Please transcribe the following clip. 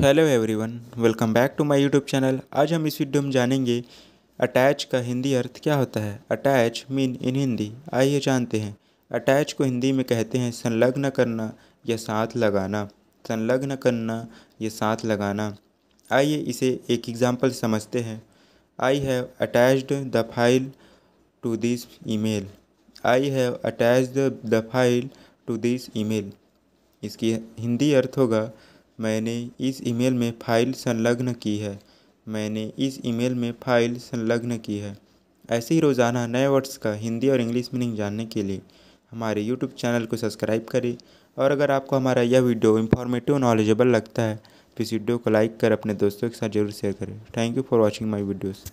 hello everyone welcome back to my YouTube channel आज हम इस वीडियो में जानेंगे अटैच का हिंदी अर्थ क्या होता है अटैच मीन इन हिंदी आइए जानते हैं अटैच को हिंदी में कहते हैं संलग्न करना या साथ लगाना संलग्न करना या साथ लगाना आइए इसे एक एग्जाम्पल समझते हैं I have attached the file to this email I have attach the file to this email इसकी हिंदी अर्थ होगा मैंने इस ईमेल में फ़ाइल संलग्न की है मैंने इस ईमेल में फ़ाइल संलग्न की है ऐसे ही रोज़ाना नए वर्ड्स का हिंदी और इंग्लिश मीनिंग जानने के लिए हमारे यूट्यूब चैनल को सब्सक्राइब करें और अगर आपको हमारा यह वीडियो इन्फॉर्मेटिव नॉलेजेबल लगता है तो इस वीडियो को लाइक कर अपने दोस्तों के साथ जरूर शेयर करें thank you for watching my videos